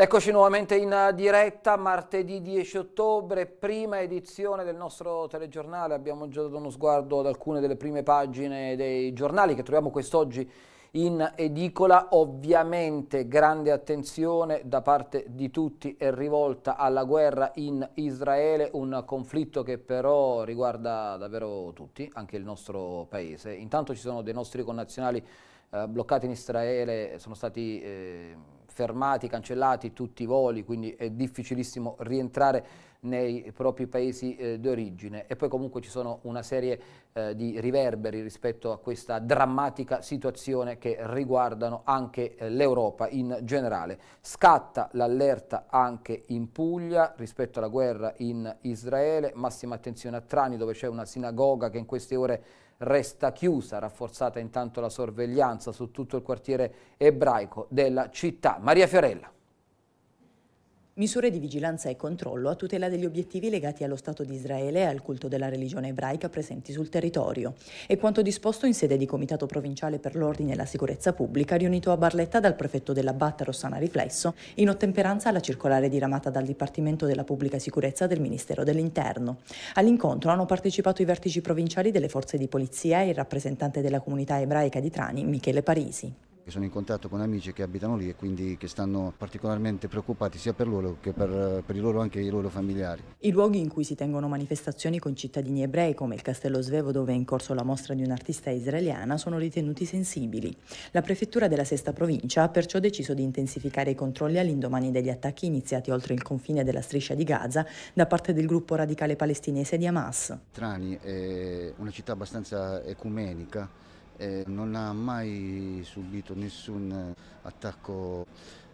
Eccoci nuovamente in diretta, martedì 10 ottobre, prima edizione del nostro telegiornale. Abbiamo già dato uno sguardo ad alcune delle prime pagine dei giornali che troviamo quest'oggi in edicola. Ovviamente grande attenzione da parte di tutti è rivolta alla guerra in Israele, un conflitto che però riguarda davvero tutti, anche il nostro paese. Intanto ci sono dei nostri connazionali eh, bloccati in Israele, sono stati... Eh, fermati, cancellati tutti i voli, quindi è difficilissimo rientrare nei propri paesi eh, d'origine e poi comunque ci sono una serie eh, di riverberi rispetto a questa drammatica situazione che riguardano anche eh, l'Europa in generale. Scatta l'allerta anche in Puglia rispetto alla guerra in Israele, massima attenzione a Trani dove c'è una sinagoga che in queste ore resta chiusa, rafforzata intanto la sorveglianza su tutto il quartiere ebraico della città. Maria Fiorella misure di vigilanza e controllo a tutela degli obiettivi legati allo Stato di Israele e al culto della religione ebraica presenti sul territorio. E quanto disposto in sede di Comitato Provinciale per l'Ordine e la Sicurezza Pubblica, riunito a Barletta dal prefetto della Batta Rossana Riflesso, in ottemperanza alla circolare diramata dal Dipartimento della Pubblica Sicurezza del Ministero dell'Interno. All'incontro hanno partecipato i vertici provinciali delle forze di polizia e il rappresentante della comunità ebraica di Trani, Michele Parisi che sono in contatto con amici che abitano lì e quindi che stanno particolarmente preoccupati sia per loro che per, per i loro anche i loro familiari. I luoghi in cui si tengono manifestazioni con cittadini ebrei come il Castello Svevo dove è in corso la mostra di un'artista israeliana sono ritenuti sensibili. La prefettura della sesta provincia ha perciò deciso di intensificare i controlli all'indomani degli attacchi iniziati oltre il confine della striscia di Gaza da parte del gruppo radicale palestinese di Hamas. Trani è una città abbastanza ecumenica eh, non ha mai subito nessun eh, attacco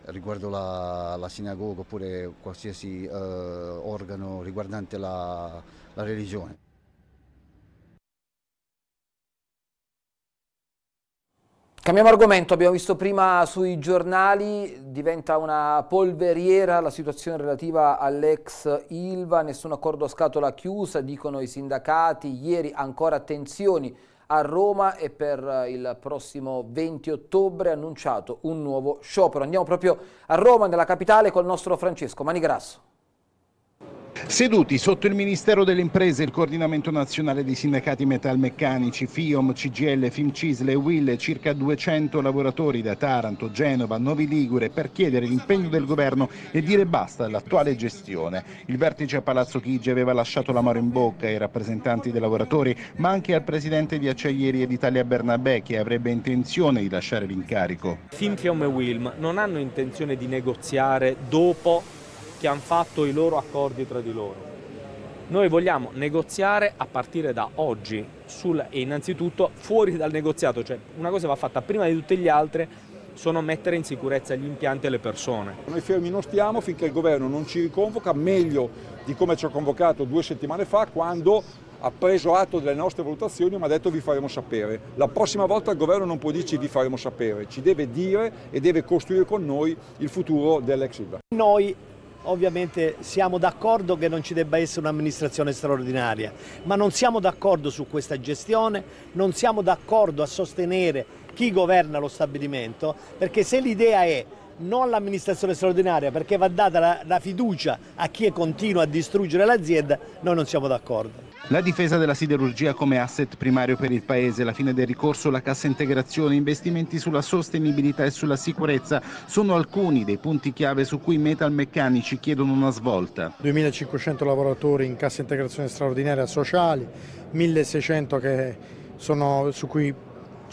riguardo la, la sinagoga oppure qualsiasi eh, organo riguardante la, la religione. Cambiamo argomento, abbiamo visto prima sui giornali, diventa una polveriera la situazione relativa all'ex Ilva, nessun accordo a scatola chiusa, dicono i sindacati, ieri ancora tensioni a Roma e per eh, il prossimo 20 ottobre è annunciato un nuovo sciopero. Andiamo proprio a Roma, nella capitale, col nostro Francesco Manigrasso. Seduti sotto il Ministero delle Imprese il coordinamento nazionale dei sindacati metalmeccanici, FIOM, CGL, e WIL, circa 200 lavoratori da Taranto, Genova, Novi Ligure per chiedere l'impegno del governo e dire basta all'attuale gestione. Il vertice a Palazzo Chigi aveva lasciato l'amore in bocca ai rappresentanti dei lavoratori ma anche al presidente di Acciaierie d'Italia Bernabé che avrebbe intenzione di lasciare l'incarico. FIM, FIOM e WILM non hanno intenzione di negoziare dopo che hanno fatto i loro accordi tra di loro. Noi vogliamo negoziare a partire da oggi, sul, innanzitutto fuori dal negoziato, cioè una cosa va fatta prima di tutte le altre, sono mettere in sicurezza gli impianti e le persone. Noi fermi non stiamo finché il governo non ci riconvoca, meglio di come ci ha convocato due settimane fa quando ha preso atto delle nostre valutazioni e mi ha detto vi faremo sapere. La prossima volta il governo non può dirci vi faremo sapere, ci deve dire e deve costruire con noi il futuro dell'ex ILVA. Noi Ovviamente siamo d'accordo che non ci debba essere un'amministrazione straordinaria, ma non siamo d'accordo su questa gestione, non siamo d'accordo a sostenere chi governa lo stabilimento, perché se l'idea è non l'amministrazione straordinaria perché va data la, la, fiducia a chi continua a distruggere l'azienda, noi non siamo d'accordo. La difesa della siderurgia come asset primario per il Paese, la fine del ricorso, la cassa integrazione, investimenti sulla sostenibilità e sulla sicurezza sono alcuni dei punti chiave su cui i metalmeccanici chiedono una svolta. 2.500 lavoratori in cassa integrazione straordinaria sociali, 1.600 che sono, su cui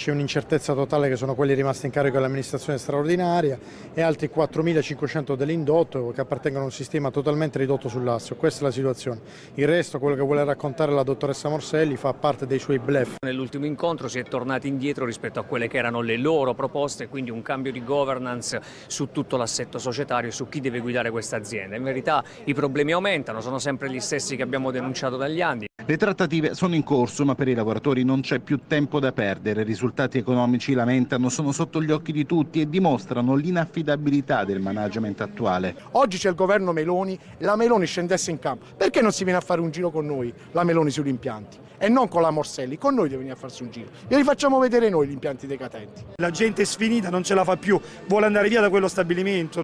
c'è un'incertezza totale che sono quelli rimasti in carico dell'amministrazione straordinaria e altri 4.500 dell'indotto che appartengono a un sistema totalmente ridotto sull'asso. Questa è la situazione. Il resto, quello che vuole raccontare la dottoressa Morselli, fa parte dei suoi blef. Nell'ultimo incontro si è tornati indietro rispetto a quelle che erano le loro proposte, quindi un cambio di governance su tutto l'assetto societario, su chi deve guidare questa azienda. In verità i problemi aumentano, sono sempre gli stessi che abbiamo denunciato dagli anni. Le trattative sono in corso, ma per i lavoratori non c'è più tempo da perdere. Risulta risultati economici lamentano sono sotto gli occhi di tutti e dimostrano l'inaffidabilità del management attuale. Oggi c'è il governo Meloni, la Meloni scendesse in campo, perché non si viene a fare un giro con noi, la Meloni sugli impianti? E non con la Morselli, con noi deve venire a farsi un giro. Glieli facciamo vedere noi gli impianti decadenti. La gente è sfinita, non ce la fa più, vuole andare via da quello stabilimento.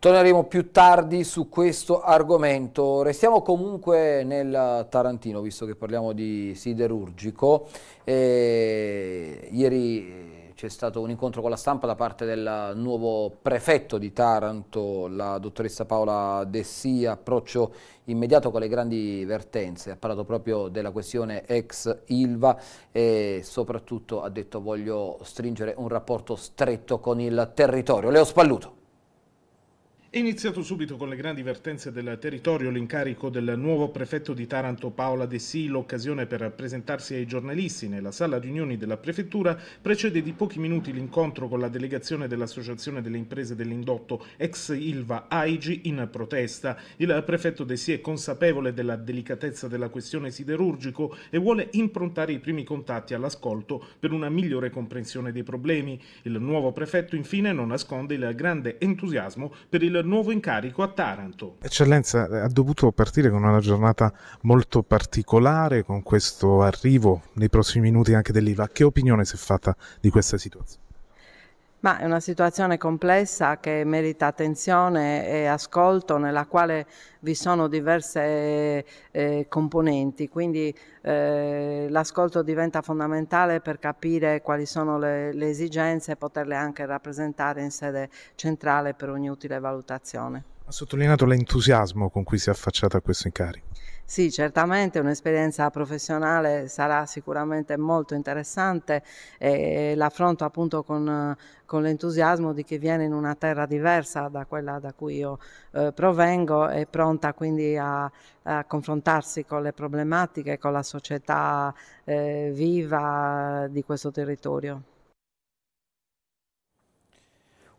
Torneremo più tardi su questo argomento. Restiamo comunque nel Tarantino, visto che parliamo di siderurgico. E ieri eh, c'è stato un incontro con la stampa da parte del nuovo prefetto di Taranto, la dottoressa Paola Dessia, approccio immediato con le grandi vertenze. Ha parlato proprio della questione ex Ilva e soprattutto ha detto voglio stringere un rapporto stretto con il territorio. Leo Spalluto. Iniziato subito con le grandi vertenze del territorio l'incarico del nuovo prefetto di Taranto Paola De Sì, l'occasione per presentarsi ai giornalisti nella sala riunioni della prefettura precede di pochi minuti l'incontro con la delegazione dell'Associazione delle imprese dell'indotto ex Ilva Aigi in protesta. Il prefetto De Sì è consapevole della delicatezza della questione siderurgico e vuole improntare i primi contatti all'ascolto per una migliore comprensione dei problemi. Il nuovo prefetto infine non nasconde il grande entusiasmo per il nuovo incarico a Taranto. Eccellenza, eh, ha dovuto partire con una giornata molto particolare con questo arrivo nei prossimi minuti anche dell'IVA. Che opinione si è fatta di questa situazione? Ma è una situazione complessa che merita attenzione e ascolto, nella quale vi sono diverse eh, componenti, quindi eh, l'ascolto diventa fondamentale per capire quali sono le, le esigenze e poterle anche rappresentare in sede centrale per ogni utile valutazione. Ha sottolineato l'entusiasmo con cui si è affacciata a questo incarico. Sì, certamente un'esperienza professionale sarà sicuramente molto interessante e l'affronto appunto con, con l'entusiasmo di chi viene in una terra diversa da quella da cui io eh, provengo e pronta quindi a, a, confrontarsi con le problematiche, con la società eh, viva di questo territorio.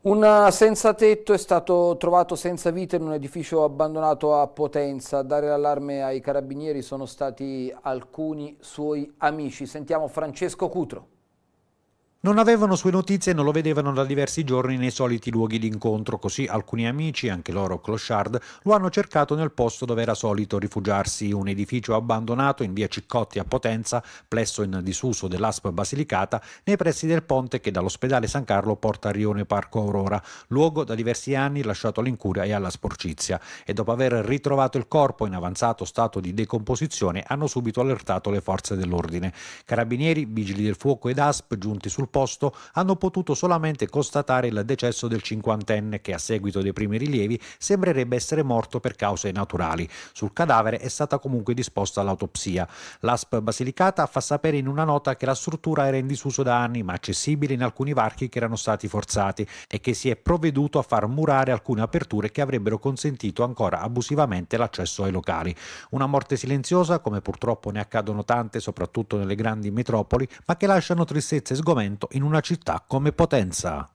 Un senza tetto è stato trovato senza vita in un edificio abbandonato a Potenza. A dare l'allarme ai carabinieri sono stati alcuni suoi amici. Sentiamo Francesco Cutro. Non avevano sue notizie e non lo vedevano da diversi giorni nei soliti luoghi d'incontro, così alcuni amici, anche loro clochard, lo hanno cercato nel posto dove era solito rifugiarsi, un edificio abbandonato in via Ciccotti a Potenza, plesso in disuso dell'ASP Basilicata, nei pressi del ponte che dall'ospedale San Carlo porta a Rione Parco Aurora, luogo da diversi anni lasciato all'incuria e alla sporcizia. E dopo aver ritrovato il corpo in avanzato stato di decomposizione, hanno subito allertato le forze dell'ordine. Carabinieri, vigili del fuoco ed ASP giunti sul posto hanno potuto solamente constatare il decesso del cinquantenne che a seguito dei primi rilievi sembrerebbe essere morto per cause naturali. Sul cadavere è stata comunque disposta l'autopsia. L'ASP Basilicata fa sapere in una nota che la struttura era in disuso da anni ma accessibile in alcuni varchi che erano stati forzati e che si è provveduto a far murare alcune aperture che avrebbero consentito ancora abusivamente l'accesso ai locali. Una morte silenziosa come purtroppo ne accadono tante soprattutto nelle grandi metropoli ma che lasciano tristezza e sgomento 100 in una città come Potenza.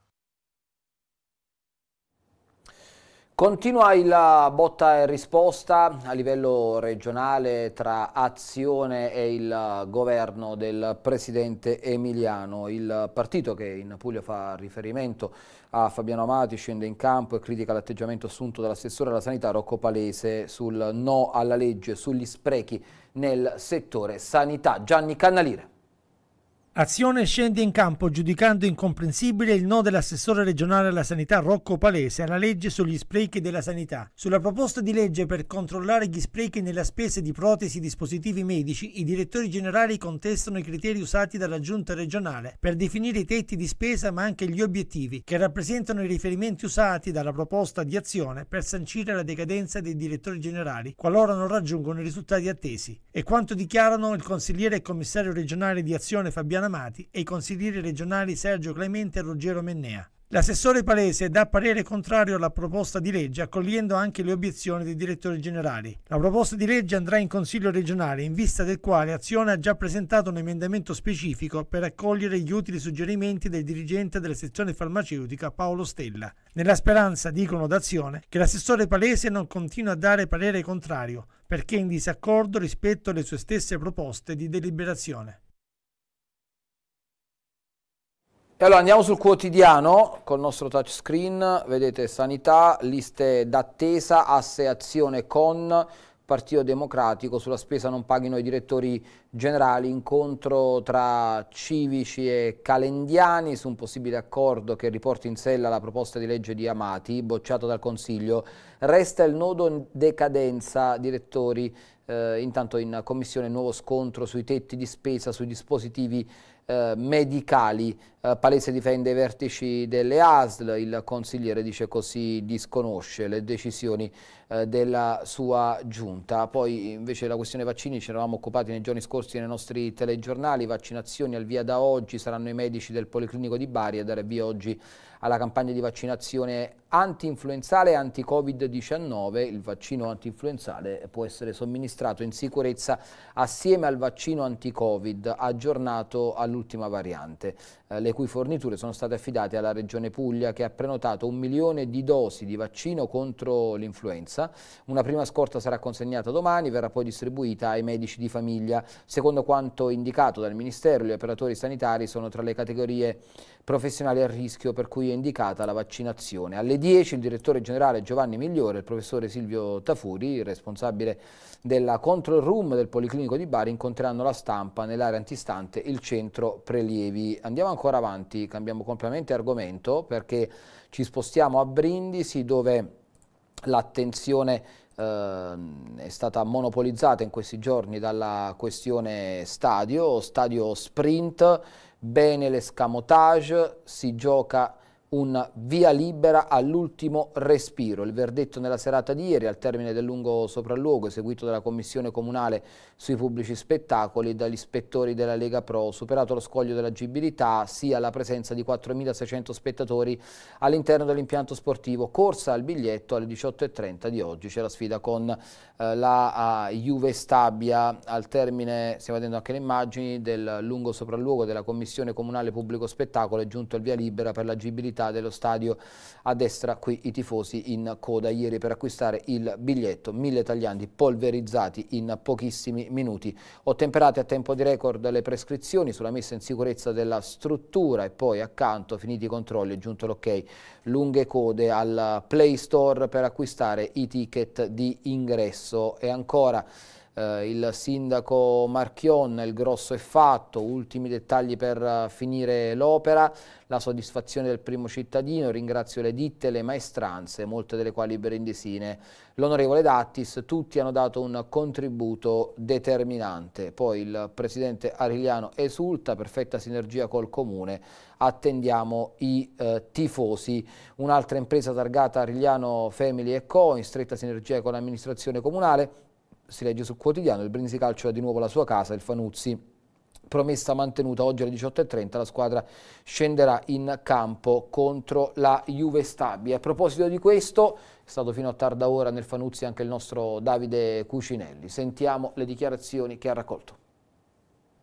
Continua il botta e risposta a livello regionale tra Azione e il governo del presidente Emiliano. Il partito che in Puglia fa riferimento a Fabiano Amati scende in campo e critica l'atteggiamento assunto dall'assessore alla sanità Rocco Palese sul no alla legge sugli sprechi nel settore sanità. Gianni Cannalire. Azione scende in campo giudicando incomprensibile il no dell'assessore regionale alla sanità Rocco Palese alla legge sugli sprechi della sanità. Sulla proposta di legge per controllare gli sprechi nella spesa di protesi e dispositivi medici, i direttori generali contestano i criteri usati dalla giunta regionale per definire i tetti di spesa ma anche gli obiettivi, che rappresentano i riferimenti usati dalla proposta di azione per sancire la decadenza dei direttori generali qualora non raggiungono i risultati attesi. E quanto dichiarano il consigliere e commissario regionale di azione Fabiano Amati e i consiglieri regionali Sergio Clemente e Ruggero Mennea. L'assessore Palese dà parere contrario alla proposta di legge, accogliendo anche le obiezioni dei direttori generali. La proposta di legge andrà in Consiglio regionale, in vista del quale Azione ha già presentato un emendamento specifico per accogliere gli utili suggerimenti del dirigente della sezione farmaceutica Paolo Stella. Nella speranza, dicono d'Azione, che l'assessore Palese non continua a dare parere contrario, perché in disaccordo rispetto alle sue stesse proposte di deliberazione. allora andiamo sul quotidiano col nostro touchscreen, vedete sanità, liste d'attesa, asse azione con Partito Democratico, sulla spesa non paghino i direttori generali, incontro tra civici e calendiani su un possibile accordo che riporti in sella la proposta di legge di Amati, bocciato dal Consiglio. Resta il nodo in decadenza, direttori, eh, intanto in commissione nuovo scontro sui tetti di spesa, sui dispositivi eh, medicali. Eh, Palese difende i vertici delle ASL, il consigliere dice così disconosce le decisioni eh, della sua giunta. Poi invece la questione vaccini ci eravamo occupati nei giorni scorsi nei nostri telegiornali, vaccinazioni al via da oggi, saranno i medici del Policlinico di Bari a dare via oggi alla campagna di vaccinazione anti-influenzale e anti-Covid-19. Il vaccino anti-influenzale può essere somministrato in sicurezza assieme al vaccino anti-Covid aggiornato all'ultima variante. Eh, le cui forniture sono state affidate alla Regione Puglia che ha prenotato un milione di dosi di vaccino contro l'influenza. Una prima scorta sarà consegnata domani, verrà poi distribuita ai medici di famiglia. Secondo quanto indicato dal Ministero, gli operatori sanitari sono tra le categorie professionali a rischio per cui è indicata la vaccinazione. Alle 10 il direttore generale Giovanni Migliore, il professore Silvio Tafuri, responsabile della control room del Policlinico di Bari, incontreranno la stampa nell'area antistante il centro prelievi. Andiamo ancora avanti, cambiamo completamente argomento perché ci spostiamo a Brindisi dove l'attenzione ehm, è stata monopolizzata in questi giorni dalla questione stadio, stadio sprint bene l'escamotage, si gioca un via libera all'ultimo respiro. Il verdetto nella serata di ieri al termine del lungo sopralluogo eseguito dalla Commissione Comunale sui pubblici spettacoli e dagli ispettori della Lega Pro, superato lo scoglio dell'agibilità sia la presenza di 4.600 spettatori all'interno dell'impianto sportivo. Corsa al biglietto alle 18.30 di oggi, c'è la sfida con eh, la uh, Juve Stabia al termine, stiamo vedendo anche le immagini, del lungo sopralluogo della Commissione Comunale Pubblico Spettacolo è giunto il via libera per l'agibilità prossimità dello stadio. A destra qui i tifosi in coda ieri per acquistare il biglietto, mille tagliandi polverizzati in pochissimi minuti. Ottemperate a tempo di record le prescrizioni sulla messa in sicurezza della struttura e poi accanto finiti i controlli è giunto l'ok. Lunghe code al Play Store per acquistare i ticket di ingresso e ancora eh, il sindaco Marchion, il grosso è fatto, ultimi dettagli per eh, finire l'opera, la soddisfazione del primo cittadino, ringrazio le ditte, le maestranze, molte delle quali berendisine, l'onorevole Dattis, tutti hanno dato un contributo determinante. Poi il presidente Arigliano esulta, perfetta sinergia col comune, attendiamo i eh, tifosi. Un'altra impresa targata Arigliano Family Co, in stretta sinergia con l'amministrazione comunale, si legge sul quotidiano, il Brindisi Calcio ha di nuovo la sua casa, il Fanuzzi promessa mantenuta oggi alle 18.30 la squadra scenderà in campo contro la Juve Stabia. A proposito di questo è stato fino a tarda ora nel Fanuzzi anche il nostro Davide Cucinelli. Sentiamo le dichiarazioni che ha raccolto.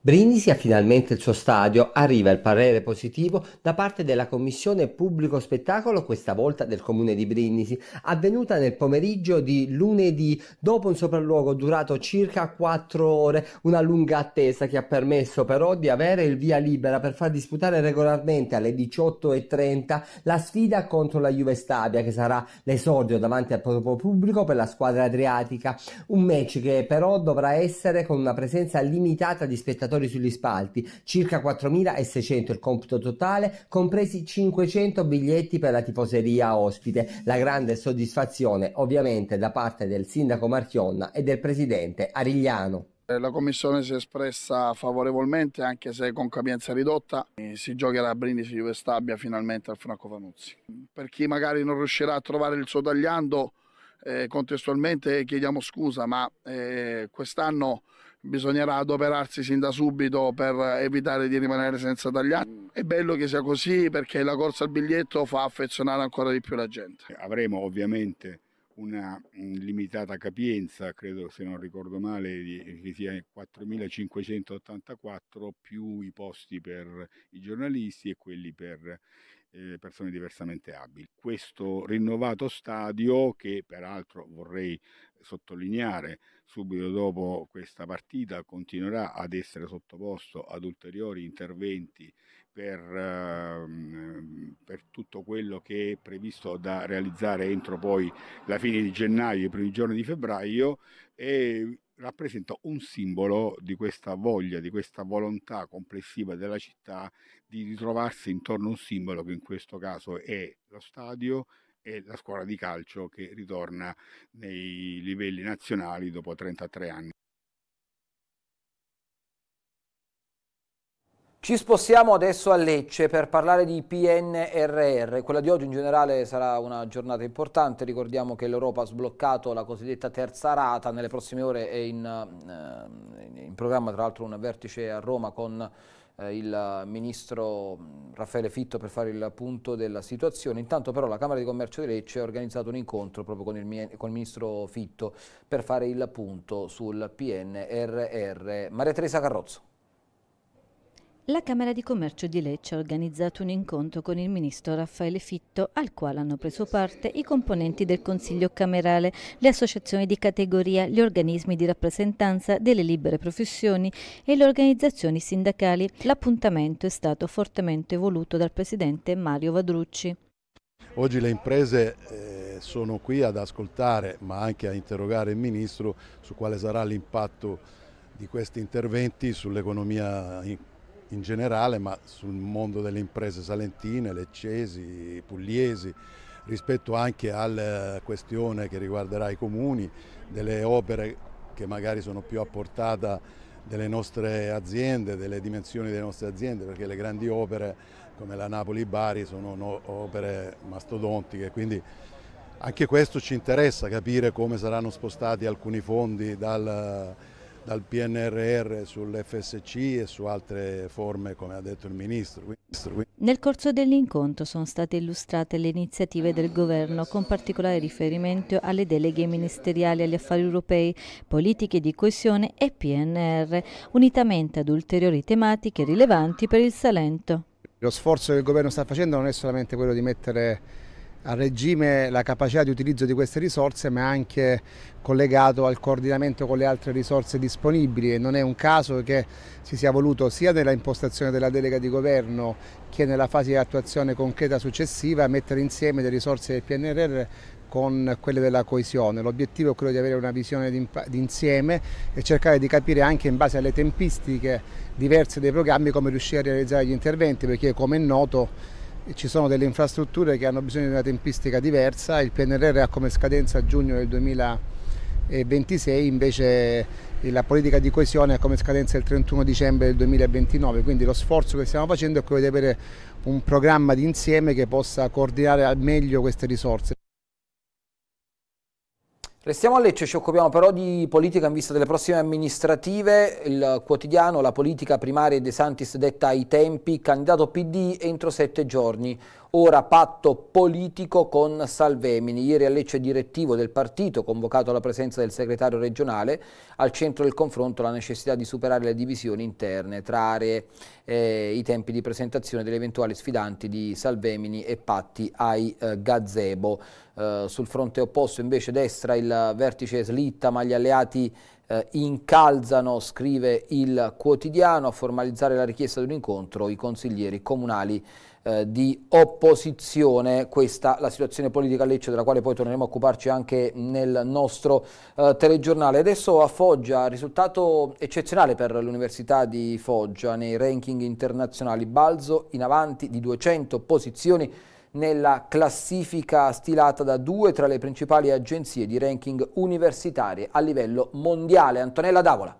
Brindisi ha finalmente il suo stadio, arriva il parere positivo da parte della Commissione Pubblico Spettacolo, questa volta del Comune di Brindisi, avvenuta nel pomeriggio di lunedì dopo un sopralluogo durato circa 4 ore, una lunga attesa che ha permesso però di avere il via libera per far disputare regolarmente alle 18.30 la sfida contro la Juve Stabia che sarà l'esordio davanti al proprio pubblico per la squadra adriatica, un match che però dovrà essere con una presenza limitata di spettatori viaggiatori sugli spalti, circa 4.600 il computo totale, compresi 500 biglietti per la tifoseria ospite. La grande soddisfazione ovviamente da parte del sindaco Marchionna e del presidente Arigliano. Eh, la commissione si è espressa favorevolmente anche se con capienza ridotta. Si giocherà a Brindisi Juve Stabia finalmente al Franco Vanuzzi. Per chi magari non riuscirà a trovare il suo tagliando, eh, contestualmente chiediamo scusa, ma eh, quest'anno bisognerà adoperarsi sin da subito per evitare di rimanere senza tagliati. È bello che sia così perché la corsa al biglietto fa affezionare ancora di più la gente. Avremo ovviamente una mm, limitata capienza, credo se non ricordo male, che sia 4.584 più i posti per i giornalisti e quelli per eh, persone diversamente abili. Questo rinnovato stadio, che peraltro vorrei sottolineare subito dopo questa partita continuerà ad essere sottoposto ad ulteriori interventi per, ehm, per, tutto quello che è previsto da realizzare entro poi la fine di gennaio i primi giorni di febbraio e rappresenta un simbolo di questa voglia, di questa volontà complessiva della città di ritrovarsi intorno a un simbolo che in questo caso è lo stadio, e la squadra di calcio che ritorna nei livelli nazionali dopo 33 anni. Ci spostiamo adesso a Lecce per parlare di PNRR. Quella di oggi in generale sarà una giornata importante. Ricordiamo che l'Europa ha sbloccato la cosiddetta terza rata. Nelle prossime ore è in, ehm, in programma tra l'altro un vertice a Roma con eh, il ministro mm, Raffaele Fitto per fare il punto della situazione. Intanto però la Camera di Commercio di Lecce ha organizzato un incontro proprio con il, con il ministro Fitto per fare il punto sul PNRR. Maria Teresa Carrozzo. La Camera di Commercio di Lecce ha organizzato un incontro con il ministro Raffaele Fitto al quale hanno preso parte i componenti del Consiglio Camerale, le associazioni di categoria, gli organismi di rappresentanza delle libere professioni e le organizzazioni sindacali. L'appuntamento è stato fortemente voluto dal presidente Mario Vadrucci. Oggi le imprese eh, sono qui ad ascoltare ma anche a interrogare il ministro su quale sarà l'impatto di questi interventi sull'economia in generale, ma sul mondo delle imprese salentine, leccesi, pugliesi, rispetto anche alla eh, questione che riguarderà i comuni, delle opere che magari sono più a portata delle nostre aziende, delle dimensioni delle nostre aziende, perché le grandi opere come la Napoli-Bari sono opere mastodontiche, quindi anche questo ci interessa capire come saranno spostati alcuni fondi dal dal PNRR sull'FSC e su altre forme, come ha detto il Ministro. Nel corso dell'incontro sono state illustrate le iniziative del Governo, con particolare riferimento alle deleghe ministeriali agli affari europei, politiche di coesione e PNR, unitamente ad ulteriori tematiche rilevanti per il Salento. Lo sforzo che il Governo sta facendo non è solamente quello di mettere a regime la capacità di utilizzo di queste risorse ma anche collegato al coordinamento con le altre risorse disponibili e non è un caso che si sia voluto sia nella impostazione della delega di governo che nella fase di attuazione concreta successiva mettere insieme le risorse del PNRR con quelle della coesione. L'obiettivo è quello di avere una visione d'insieme e cercare di capire anche in base alle tempistiche diverse dei programmi come riuscire a realizzare gli interventi, perché come è noto ci sono delle infrastrutture che hanno bisogno di una tempistica diversa, il PNRR ha come scadenza giugno del 2026, invece la politica di coesione ha come scadenza il 31 dicembre del 2029, quindi lo sforzo che stiamo facendo è quello di avere un programma d'insieme che possa coordinare al meglio queste risorse. Restiamo a Lecce, ci occupiamo però di politica in vista delle prossime amministrative. Il quotidiano La politica primaria De Santis detta ai tempi, candidato PD entro sette giorni ora patto politico con Salvemini. Ieri al Lecce direttivo del partito, convocato alla presenza del segretario regionale, al centro del confronto la necessità di superare le divisioni interne tra aree eh, i tempi di presentazione degli eventuali sfidanti di Salvemini e Patti ai eh, gazebo. Eh, sul fronte opposto invece destra il vertice slitta ma gli alleati eh, incalzano, scrive il quotidiano, a formalizzare la richiesta di un incontro i consiglieri comunali eh, di opposizione, questa la situazione politica a Lecce della quale poi torneremo a occuparci anche nel nostro eh, telegiornale. Adesso a Foggia, risultato eccezionale per l'Università di Foggia nei ranking internazionali, balzo in avanti di 200 posizioni nella classifica stilata da due tra le principali agenzie di ranking universitarie a livello mondiale. Antonella Davola.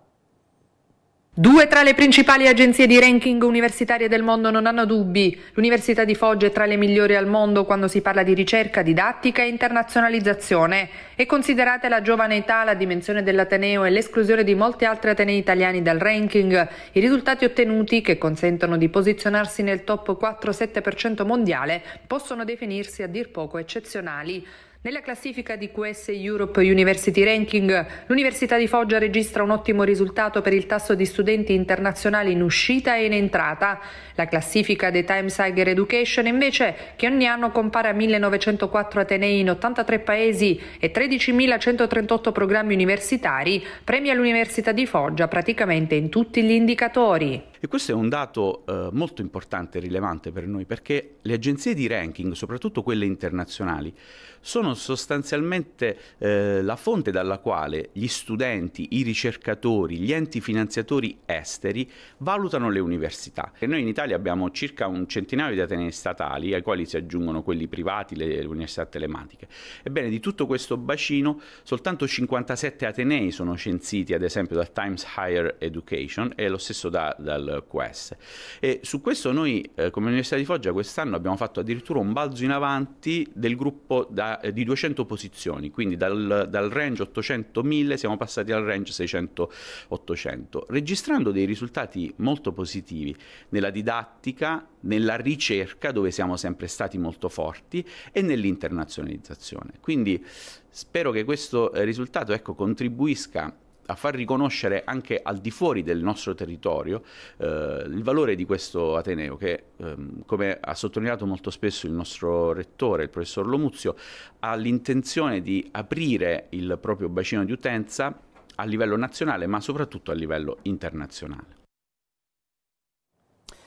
Due tra le principali agenzie di ranking universitarie del mondo non hanno dubbi. L'Università di Foggia è tra le migliori al mondo quando si parla di ricerca, didattica e internazionalizzazione. E considerate la giovane età, la dimensione dell'Ateneo e l'esclusione di molti altri Atenei italiani dal ranking, i risultati ottenuti, che consentono di posizionarsi nel top 4-7% mondiale, possono definirsi a dir poco eccezionali. Nella classifica di QS Europe University Ranking, l'Università di Foggia registra un ottimo risultato per il tasso di studenti internazionali in uscita e in entrata. La classifica dei Times Higher Education invece che ogni anno compare a 1904 atenei in 83 paesi e 13.138 programmi universitari, premia l'Università di Foggia praticamente in tutti gli indicatori. E questo è un dato eh, molto importante e rilevante per noi perché le agenzie di ranking, soprattutto quelle internazionali, sono sostanzialmente eh, la fonte dalla quale gli studenti, i ricercatori, gli enti finanziatori esteri valutano le università. E noi in Italia Italia abbiamo circa un centinaio di atenei statali, ai quali si aggiungono quelli privati, le, università telematiche. Ebbene, di tutto questo bacino, soltanto 57 atenei sono censiti, ad esempio, dal Times Higher Education e lo stesso da, dal QS. E su questo noi, eh, come Università di Foggia, quest'anno abbiamo fatto addirittura un balzo in avanti del gruppo da, eh, di 200 posizioni, quindi dal, dal range 800-1000 siamo passati al range 600-800, registrando dei risultati molto positivi nella didattica didattica, nella ricerca dove siamo sempre stati molto forti e nell'internazionalizzazione. Quindi spero che questo eh, risultato ecco, contribuisca a far riconoscere anche al di fuori del nostro territorio eh, il valore di questo Ateneo che, ehm, come ha sottolineato molto spesso il nostro rettore, il professor Lomuzio, ha l'intenzione di aprire il proprio bacino di utenza a livello nazionale ma soprattutto a livello internazionale.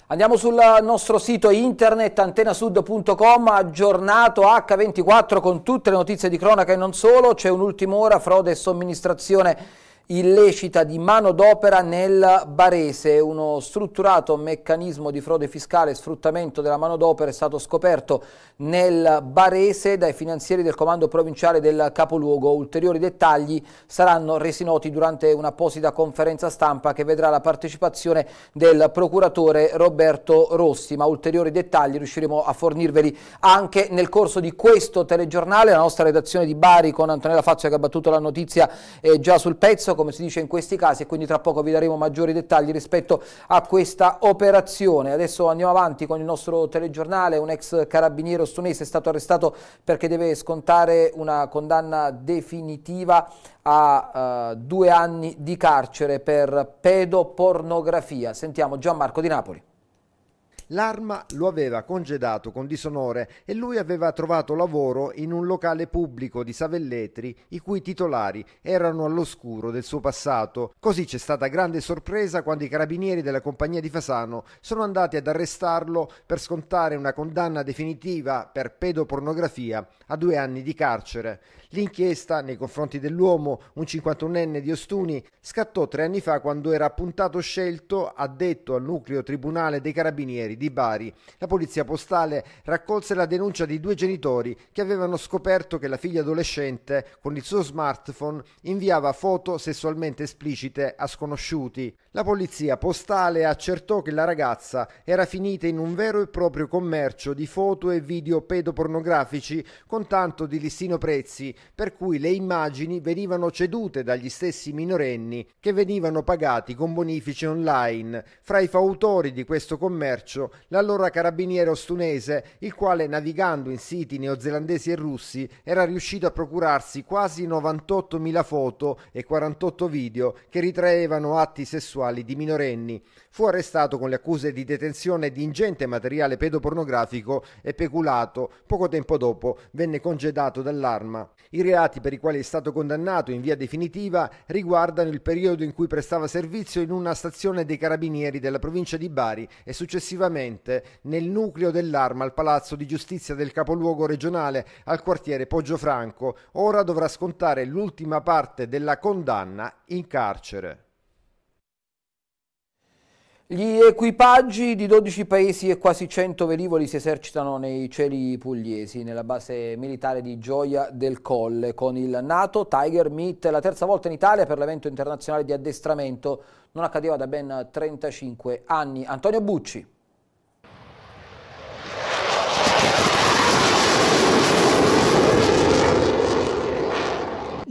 Andiamo sul nostro sito internet antenasud.com aggiornato H24 con tutte le notizie di cronaca e non solo, c'è un'ultima ora, frode e somministrazione illecita di mano d'opera nel Barese. Uno strutturato meccanismo di frode fiscale e sfruttamento della mano d'opera è stato scoperto nel Barese dai finanzieri del comando provinciale del capoluogo. Ulteriori dettagli saranno resi noti durante un'apposita conferenza stampa che vedrà la partecipazione del procuratore Roberto Rossi, ma ulteriori dettagli riusciremo a fornirveli anche nel corso di questo telegiornale. La nostra redazione di Bari con Antonella Fazio che ha battuto la notizia eh, già sul pezzo come si dice in questi casi e quindi tra poco vi daremo maggiori dettagli rispetto a questa operazione. Adesso andiamo avanti con il nostro telegiornale, un ex carabiniero ostonese è stato arrestato perché deve scontare una condanna definitiva a uh, due anni di carcere per pedopornografia. Sentiamo Gianmarco di Napoli. L'arma lo aveva congedato con disonore e lui aveva trovato lavoro in un locale pubblico di Savelletri i cui titolari erano all'oscuro del suo passato. Così c'è stata grande sorpresa quando i carabinieri della compagnia di Fasano sono andati ad arrestarlo per scontare una condanna definitiva per pedopornografia a due anni di carcere. L'inchiesta nei confronti dell'uomo, un 51enne di Ostuni, scattò tre anni fa quando era appuntato scelto addetto al nucleo tribunale dei carabinieri Genitori di Bari, la polizia postale raccolse la denuncia di due genitori che avevano scoperto che la figlia adolescente con il suo smartphone inviava foto sessualmente esplicite a sconosciuti. La polizia postale accertò che la ragazza era finita in un vero e proprio commercio di foto e video pedopornografici con tanto di listino prezzi, per cui le immagini venivano cedute dagli stessi minorenni che venivano pagati con bonifici online. Fra i fautori di questo commercio, l'allora carabiniere ostunese, il quale navigando in siti neozelandesi e russi era riuscito a procurarsi quasi 98.000 foto e 48 video che ritraevano atti sessuali sessuali di minorenni. Fu arrestato con le accuse di detenzione di ingente materiale pedopornografico e peculato. Poco tempo dopo venne congedato dall'arma. I reati per i quali è stato condannato in via definitiva riguardano il periodo in cui prestava servizio in una stazione dei carabinieri della provincia di Bari e successivamente nel nucleo dell'arma al Palazzo di Giustizia del capoluogo regionale al quartiere Poggio Franco. Ora dovrà scontare l'ultima parte della condanna in carcere. Gli equipaggi di 12 paesi e quasi 100 velivoli si esercitano nei cieli pugliesi, nella base militare di Gioia del Colle, con il NATO Tiger Meet, la terza volta in Italia per l'evento internazionale di addestramento, non accadeva da ben 35 anni. Antonio Bucci.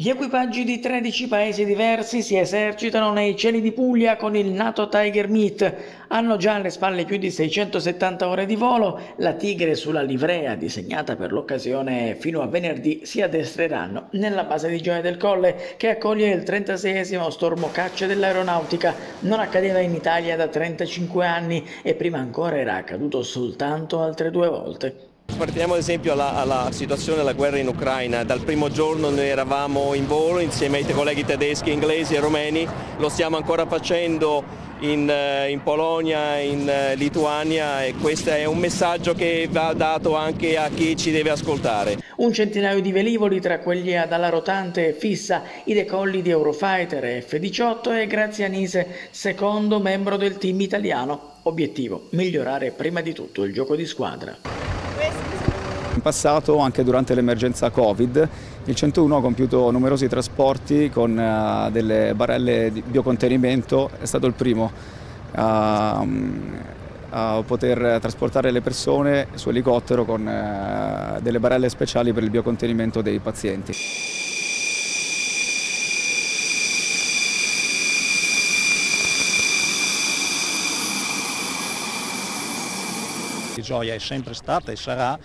Gli equipaggi di 13 paesi diversi si esercitano nei cieli di Puglia con il NATO Tiger Meat. Hanno già alle spalle più di 670 ore di volo. La Tigre sulla livrea disegnata per l'occasione fino a venerdì si addestreranno nella base di Gioia del Colle che accoglie il 36esimo stormo caccia dell'aeronautica. Non accadeva in Italia da 35 anni e prima ancora era accaduto soltanto altre due volte. Partiamo ad esempio alla, alla, situazione della guerra in Ucraina. Dal primo giorno noi eravamo in volo insieme ai colleghi tedeschi, inglesi e romeni, lo stiamo ancora facendo in, eh, in Polonia, in eh, Lituania e questo è un messaggio che va dato anche a chi ci deve ascoltare. Un centinaio di velivoli, tra quelli ad ala rotante e fissa, i decolli di Eurofighter F-18 e Grazianise, secondo membro del team italiano. Obiettivo, migliorare prima di tutto il gioco di squadra passato, anche durante l'emergenza Covid, il 101 ha compiuto numerosi trasporti con eh, delle barelle di biocontenimento, è stato il primo a, mm, a poter trasportare le persone su elicottero con eh, delle barelle speciali per il biocontenimento dei pazienti. gioia è sempre stata e sarà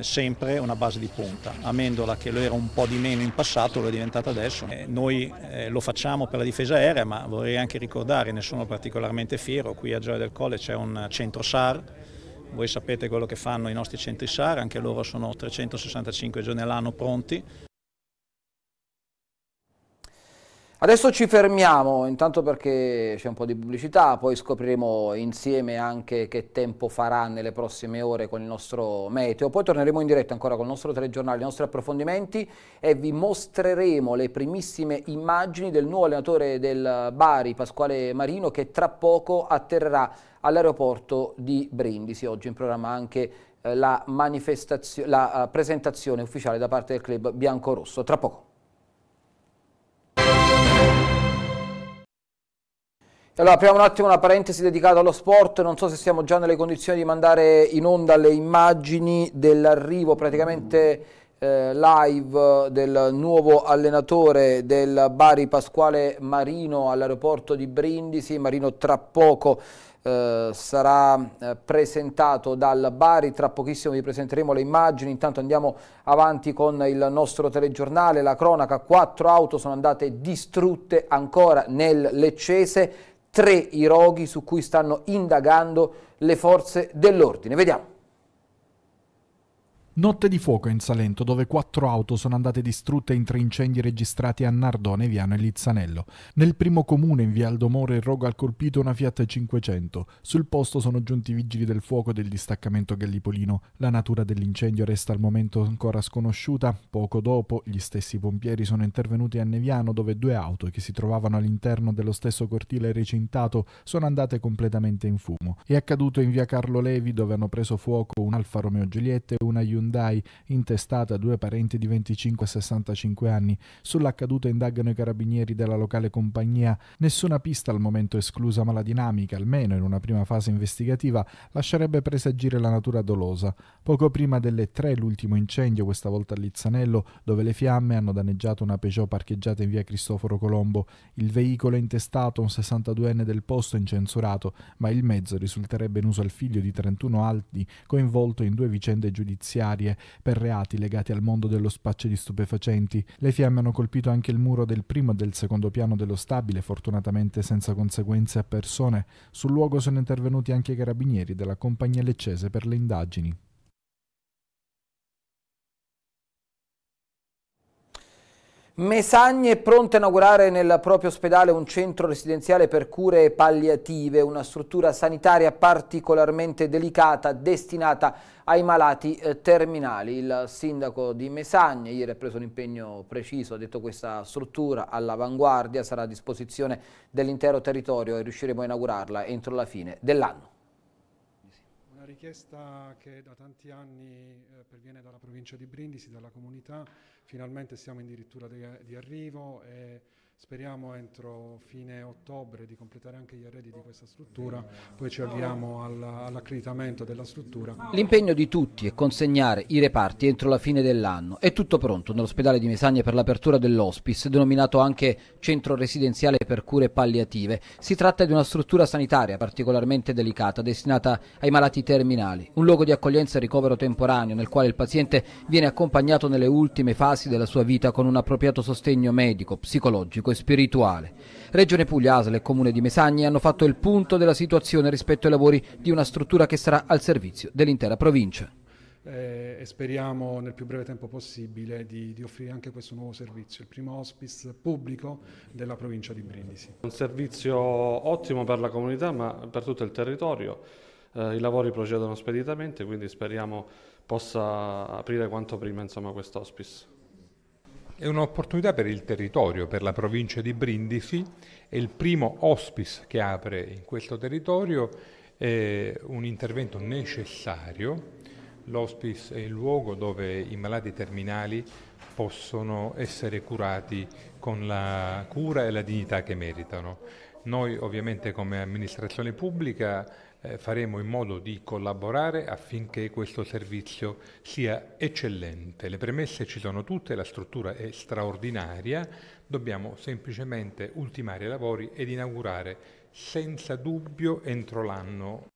sempre una base di punta. Amendola che lo era un po' di meno in passato lo è diventata adesso. Eh, noi eh, lo facciamo per la difesa aerea ma vorrei anche ricordare, ne sono particolarmente fiero, qui a Gioia del Colle c'è un centro SAR, voi sapete quello che fanno i nostri centri SAR, anche loro sono 365 giorni all'anno pronti. Adesso ci fermiamo, intanto perché c'è un po' di pubblicità, poi scopriremo insieme anche che tempo farà nelle prossime ore con il nostro meteo, poi torneremo in diretta ancora con il nostro telegiornale, i nostri approfondimenti e vi mostreremo le primissime immagini del nuovo allenatore del Bari, Pasquale Marino, che tra poco atterrerà all'aeroporto di Brindisi, oggi in programma anche eh, la, la eh, presentazione ufficiale da parte del club biancorosso. Tra poco. Allora, apriamo un attimo una parentesi dedicata allo sport, non so se siamo già nelle condizioni di mandare in onda le immagini dell'arrivo praticamente eh, live del nuovo allenatore del Bari Pasquale Marino all'aeroporto di Brindisi, Marino tra poco eh, sarà eh, presentato dal Bari, tra pochissimo vi presenteremo le immagini, intanto andiamo avanti con il nostro telegiornale, la cronaca, quattro auto sono andate distrutte ancora nel Leccese, tre i roghi su cui stanno indagando le forze dell'ordine. Vediamo. Notte di fuoco in Salento, dove quattro auto sono andate distrutte in tre incendi registrati a Nardò, Neviano e Lizzanello. Nel primo comune, in via Aldomore, il rogo ha colpito una Fiat 500. Sul posto sono giunti i vigili del fuoco del distaccamento Gallipolino. La natura dell'incendio resta al momento ancora sconosciuta. Poco dopo, gli stessi pompieri sono intervenuti a Neviano, dove due auto che si trovavano all'interno dello stesso cortile recintato sono andate completamente in fumo. È accaduto in via Carlo Levi, dove hanno preso fuoco un Alfa Romeo Giulietta e una Hyundai Hyundai intestata a due parenti di 25 e 65 anni. Sull'accaduto indagano i carabinieri della locale compagnia. Nessuna pista al momento esclusa, ma la dinamica, almeno in una prima fase investigativa, lascerebbe presagire la natura dolosa. Poco prima delle tre, l'ultimo incendio, questa volta a Lizzanello, dove le fiamme hanno danneggiato una Peugeot parcheggiata in via Cristoforo Colombo. Il veicolo è intestato a un 62enne del posto incensurato, ma il mezzo risulterebbe in uso al figlio di 31 anni coinvolto in due vicende giudiziarie giudiziarie per reati legati al mondo dello spaccio di stupefacenti. Le fiamme hanno colpito anche il muro del primo e del secondo piano dello stabile, fortunatamente senza conseguenze a persone. Sul luogo sono intervenuti anche i carabinieri della compagnia leccese per le indagini. Mesagne è pronto a inaugurare nel proprio ospedale un centro residenziale per cure palliative, una struttura sanitaria particolarmente delicata destinata ai malati eh, terminali. Il sindaco di Mesagne ieri ha preso un impegno preciso, ha detto che questa struttura all'avanguardia sarà a disposizione dell'intero territorio e riusciremo a inaugurarla entro la fine dell'anno richiesta che da tanti anni eh, perviene dalla provincia di Brindisi, dalla comunità, finalmente siamo in dirittura di, di arrivo e Speriamo entro fine ottobre di completare anche gli arredi di questa struttura, poi ci avviamo all'accreditamento della struttura. L'impegno di tutti è consegnare i reparti entro la fine dell'anno. È tutto pronto nell'ospedale di Mesagne per l'apertura dell'hospice, denominato anche centro residenziale per cure palliative. Si tratta di una struttura sanitaria particolarmente delicata, destinata ai malati terminali, un luogo di accoglienza e ricovero temporaneo nel quale il paziente viene accompagnato nelle ultime fasi della sua vita con un appropriato sostegno medico, psicologico e spirituale. Regione Puglia, ASL e Comune di Mesagni hanno fatto il punto della situazione rispetto ai lavori di una struttura che sarà al servizio dell'intera provincia. Eh, e speriamo nel più breve tempo possibile di, di, offrire anche questo nuovo servizio, il primo hospice pubblico della provincia di Brindisi. Un servizio ottimo per la comunità ma per tutto il territorio, eh, i lavori procedono speditamente quindi speriamo possa aprire quanto prima questo hospice. È un'opportunità per il territorio, per la provincia di Brindisi, è il primo hospice che apre in questo territorio, è un intervento necessario. L'hospice è il luogo dove i malati terminali possono essere curati con la cura e la dignità che meritano. Noi ovviamente come amministrazione pubblica eh, faremo in modo di collaborare affinché questo servizio sia eccellente. Le premesse ci sono tutte, la struttura è straordinaria, dobbiamo semplicemente ultimare i lavori ed inaugurare senza dubbio entro l'anno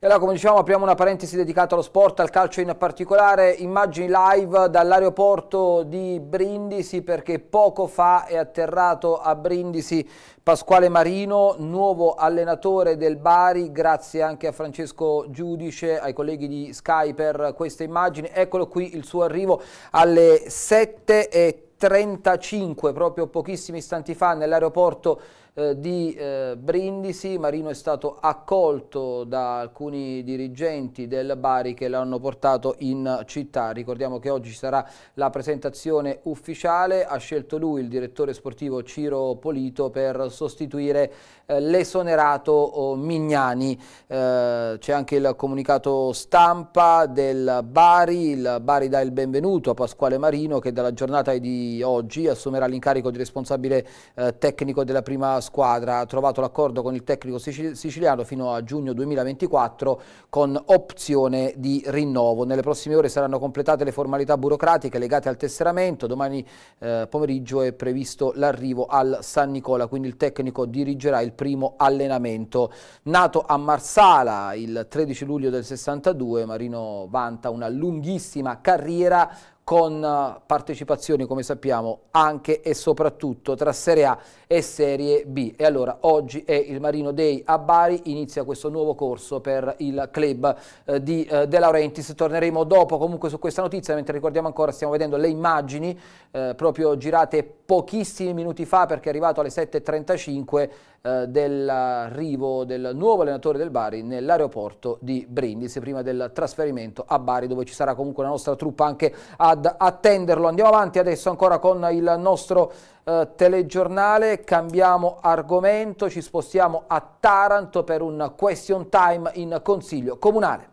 e allora come dicevamo apriamo una parentesi dedicata allo sport, al calcio in particolare, immagini live dall'aeroporto di Brindisi perché poco fa è atterrato a Brindisi Pasquale Marino, nuovo allenatore del Bari, grazie anche a Francesco Giudice, ai colleghi di Sky per queste immagini, eccolo qui il suo arrivo alle 7.35, proprio pochissimi istanti fa nell'aeroporto di eh, di eh, Brindisi, Marino è stato accolto da alcuni dirigenti del Bari che l'hanno portato in città. Ricordiamo che oggi ci sarà la presentazione ufficiale, ha scelto lui il direttore sportivo Ciro Polito per sostituire eh, l'esonerato oh, Mignani. Eh, c'è anche il comunicato stampa del Bari, il Bari dà il benvenuto a Pasquale Marino che dalla giornata di oggi assumerà l'incarico di responsabile eh, tecnico della prima squadra squadra ha trovato l'accordo con il tecnico siciliano fino a giugno 2024 con opzione di rinnovo. Nelle prossime ore saranno completate le formalità burocratiche legate al tesseramento, domani eh, pomeriggio è previsto l'arrivo al San Nicola, quindi il tecnico dirigerà il primo allenamento. Nato a Marsala il 13 luglio del 62, Marino vanta una lunghissima carriera con eh, partecipazioni, come sappiamo, anche e soprattutto tra Serie A e Serie B. E allora oggi è il Marino Day a Bari, inizia questo nuovo corso per il club eh, di eh, De Laurentiis. Torneremo dopo comunque su questa notizia, mentre ricordiamo ancora stiamo vedendo le immagini eh, proprio girate pochissimi minuti fa perché è arrivato alle 7.35 eh, dell'arrivo del nuovo allenatore del Bari nell'aeroporto di Brindisi prima del trasferimento a Bari dove ci sarà comunque la nostra truppa anche ad attenderlo. Andiamo avanti adesso ancora con il nostro eh, telegiornale, cambiamo argomento, ci spostiamo a Taranto per un question time in Consiglio Comunale.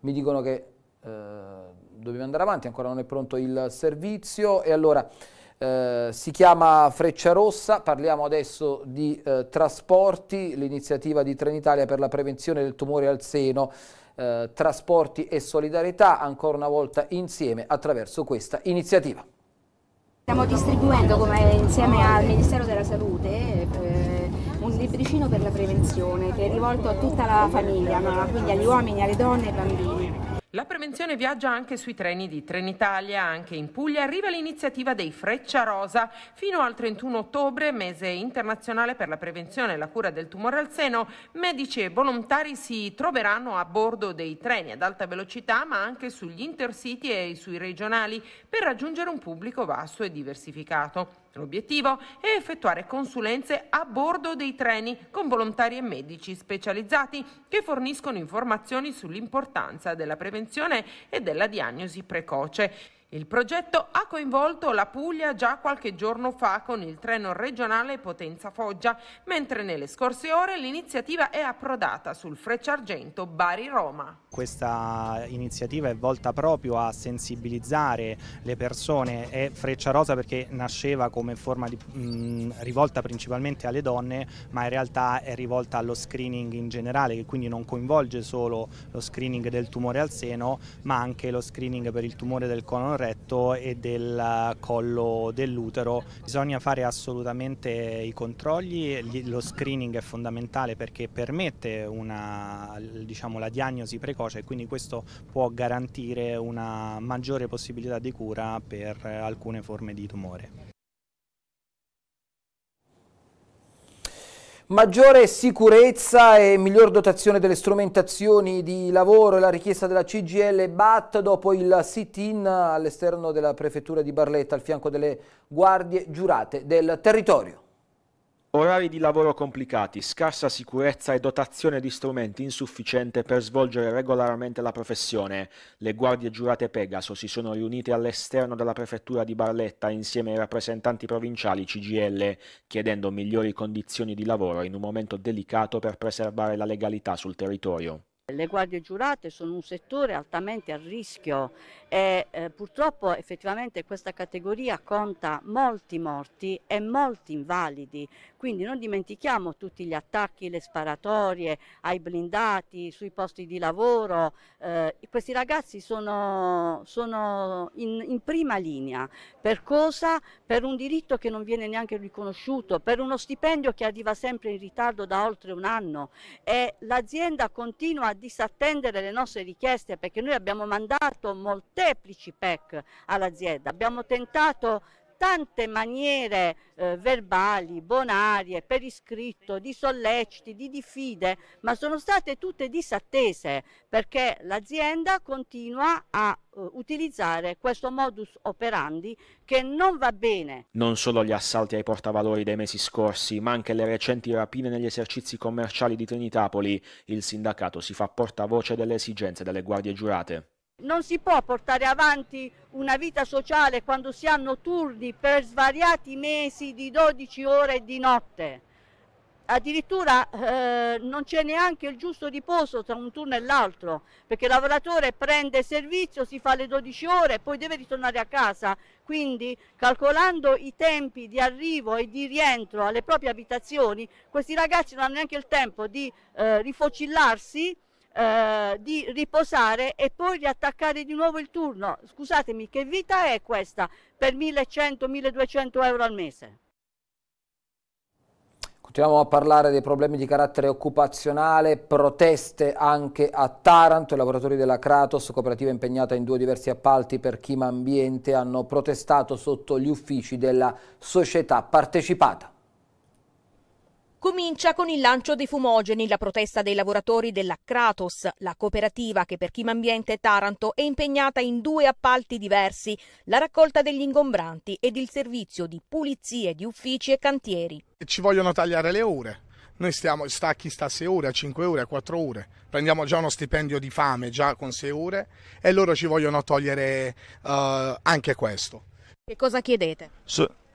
Mi dicono che... Eh dobbiamo andare avanti, ancora non è pronto il servizio e allora eh, si chiama Freccia Rossa, parliamo adesso di eh, trasporti, l'iniziativa di Trenitalia per la prevenzione del tumore al seno, eh, trasporti e solidarietà ancora una volta insieme attraverso questa iniziativa. Stiamo distribuendo come, insieme al Ministero della Salute eh, un libricino per la prevenzione che è rivolto a tutta la famiglia, ma quindi agli uomini, alle donne e ai bambini. La prevenzione viaggia anche sui treni di Trenitalia, anche in Puglia arriva l'iniziativa dei Freccia Rosa. Fino al 31 ottobre, mese internazionale per la prevenzione e la cura del tumore al seno, medici e volontari si troveranno a bordo dei treni ad alta velocità, ma anche sugli intercity e sui regionali per raggiungere un pubblico vasto e diversificato. L'obiettivo è effettuare consulenze a bordo dei treni con volontari e medici specializzati che forniscono informazioni sull'importanza della prevenzione e della diagnosi precoce. Il progetto ha coinvolto la Puglia già qualche giorno fa con il treno regionale Potenza Foggia, mentre nelle scorse ore l'iniziativa è approdata sul Frecciargento Bari-Roma. Questa iniziativa è volta proprio a sensibilizzare le persone e Frecciarosa perché nasceva come forma di, mh, rivolta principalmente alle donne, ma in realtà è rivolta allo screening in generale, che quindi non coinvolge solo lo screening del tumore al seno, ma anche lo screening per il tumore del colon retto e del collo dell'utero. Bisogna fare assolutamente i controlli, lo screening è fondamentale perché permette una, diciamo, la diagnosi precoce e quindi questo può garantire una maggiore possibilità di cura per alcune forme di tumore. Maggiore sicurezza e miglior dotazione delle strumentazioni di lavoro è la richiesta della CGL BAT dopo il sit-in all'esterno della prefettura di Barletta al fianco delle guardie giurate del territorio. Orari di lavoro complicati, scarsa sicurezza e dotazione di strumenti insufficiente per svolgere regolarmente la professione. Le guardie giurate Pegaso si sono riunite all'esterno della prefettura di Barletta insieme ai rappresentanti provinciali CGL, chiedendo migliori condizioni di lavoro in un momento delicato per preservare la legalità sul territorio. Le guardie giurate sono un settore altamente a rischio e eh, purtroppo effettivamente questa categoria conta molti morti e molti invalidi, quindi non dimentichiamo tutti gli attacchi, le sparatorie ai blindati, sui posti di lavoro. Eh, questi ragazzi sono, sono in, in, prima linea. Per cosa? Per un diritto che non viene neanche riconosciuto, per uno stipendio che arriva sempre in ritardo da oltre un anno e l'azienda continua a disattendere le nostre richieste perché noi abbiamo mandato molteplici PEC all'azienda. Abbiamo tentato tante maniere eh, verbali, bonarie, per iscritto, di solleciti, di diffide, ma sono state tutte disattese perché l'azienda continua a eh, utilizzare questo modus operandi che non va bene. Non solo gli assalti ai portavalori dei mesi scorsi, ma anche le recenti rapine negli esercizi commerciali di Trinitapoli, il sindacato si fa portavoce delle esigenze delle guardie giurate. Non si può portare avanti una vita sociale quando si hanno turni per svariati mesi di 12 ore di notte. Addirittura eh, non c'è neanche il giusto riposo tra un turno e l'altro, perché il lavoratore prende servizio, si fa le 12 ore, e poi deve ritornare a casa. Quindi, calcolando i tempi di arrivo e di rientro alle proprie abitazioni, questi ragazzi non hanno neanche il tempo di eh, rifocillarsi eh, di riposare e poi riattaccare di nuovo il turno. Scusatemi, che vita è questa per 1100-1200 euro al mese? Continuiamo a parlare dei problemi di carattere occupazionale, proteste anche a Taranto. I lavoratori della Kratos, cooperativa impegnata in due diversi appalti per Chima Ambiente, hanno protestato sotto gli uffici della società partecipata. Comincia con il lancio dei fumogeni, la protesta dei lavoratori della Kratos, la cooperativa che per Ambiente Taranto è impegnata in due appalti diversi, la raccolta degli ingombranti ed il servizio di pulizie di uffici e cantieri. Ci vogliono tagliare le ore. Noi stiamo, sta chi sta a 6 ore, a 5 ore, a 4 ore. Prendiamo già uno stipendio di fame, già con 6 ore, e loro ci vogliono togliere uh, anche questo. Che cosa chiedete?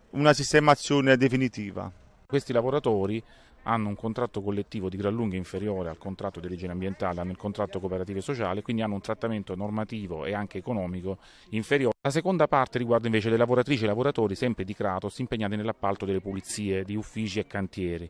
una sistemazione definitiva. Questi lavoratori hanno un contratto collettivo di gran lunga inferiore al contratto di origine ambientale, hanno il contratto cooperativo e sociale, quindi hanno un trattamento normativo e anche economico inferiore. La seconda parte riguarda invece le lavoratrici e lavoratori, sempre di Kratos, impegnati nell'appalto delle pulizie di uffici e cantieri.